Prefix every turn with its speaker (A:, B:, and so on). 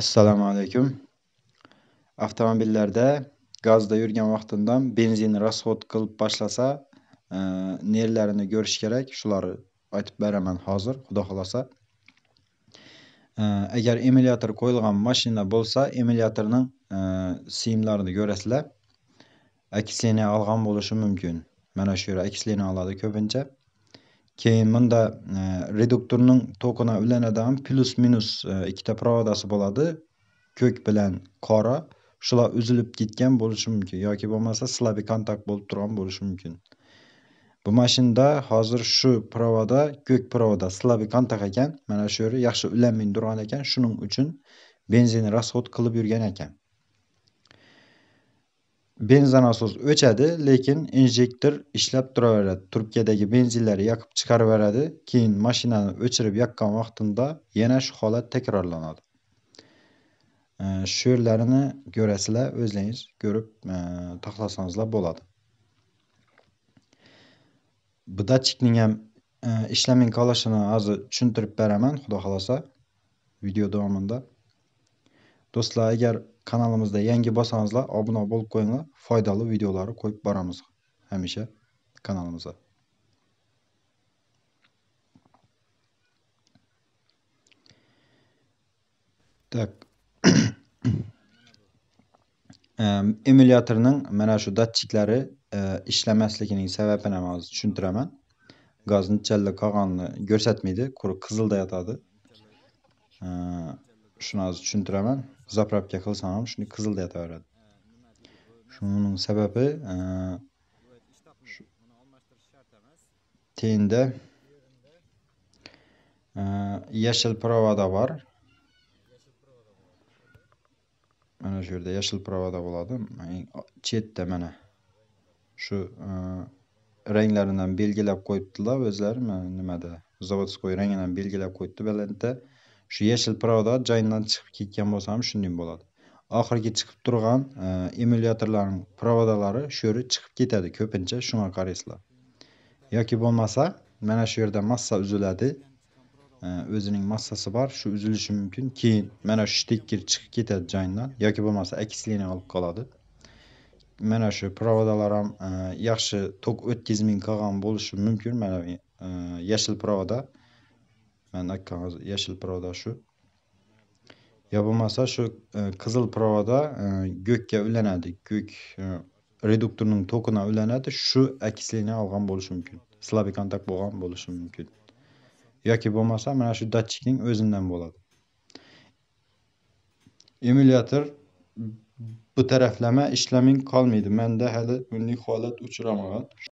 A: Assalamu aleyküm. Avtomobillərdə qazda yürgən vaxtından benzin rasxod qılıb başlasa, ə, e, nerlərini görüş gərək. Şuları aytıb bərəm mən hazır, Xuda xolasa. Ə, e, əgər emulyator qoyulğan maşina bolsa, emulyatorun e, siyimlərini görəsilər. Əksliyini alğan boluşu mümkün. Mənə şürə əksliyini aladı köpüncə. keyin e, reduktorning tokini ulanadigan plyus minus e, ikkita provodasi bo'ladi ko'k bilan qora shular uzilib ketgan bo'lishi mumkin yoki bo'lmasa slabiy kontakt bo'lib turgan bo'lishi mumkin bu mashinada hozir shu provoda ko'k provoda slabiy kontakt ekan mana shu yeri yaxshi ulanmay turgan ekan shuning uchun benzin rasxod qilib yurgan ekan benzonasos o'chadi lekin injektor ishlab turaveradi trubkadagi benzinlarni yoqib chiqaraveradi keyin mashinani o'chirib yoqqan vaqtimda yana shu holat takrorlanadi shu yerlarini ko'rasizlar o'zlaringiz ko'rib e, taxlasangizlar bo'ladi datchikning ham e, ishlamay qolishini hozir tushuntirib beraman xudo xohlasa video davomida do'stlar agar kanalimizda yangi bo'lsanizlar obuna bo'lib qo'yinglar foydali videolarni qo'yib boramiz hamisha kanalimizga так emulyatorning mana shu datchiklari e, ishlamasligining sababini hozir tushuntiraman gazni challa qolganini ko'rsatmaydi qizilda yotadi e, shuni hozir tushuntiraman zapravka qilsam ham shuni qizilda yotaveradi shuning sababi e, tenda e, yashil provoda bor mana shu yerda yashil provoda bo'ladi chetda mana shu e, ranglaridan belgilab qo'yibdilar o'zlari nimada заводской rangidan belgilab qo'yibdi balandda shu yashil provodat joyidan chiqib ketgan bo'lsa ham shunday bo'ladi oxirgi chiqib turgan e, emulyatorlarni provodalari sho'ri chiqib ketadi ko'pincha shunga qaraysizlar yoki bo'lmasa mana shu yerda massa uziladi e, o'zining massasi bor shu uzilishi mumkin keyin mana shu shtekker chiqib ketadi joyidan yoki bo'lmasa aksleniya olib qoladi mana shu provodalar ham e, yaxshi tok o'tkazmay qolgan bo'lishi mumkin mana yashil provoda mayni akkangiz yashil pirovda shu yo bo'lmasa shu e, qizil pirovda e, go'kka ulanadi go'k e, reduktorning tokina ulanadi shu akslini olgan bo'lishi mumkin slabiy kontakt bo'lgan bo'lishi mumkin yoki bo'lmasa mana shu datchikning o'zidan bo'ladi emulyator bu taraflama ishlaming qolmaydi manda hali bunday holat uchramagan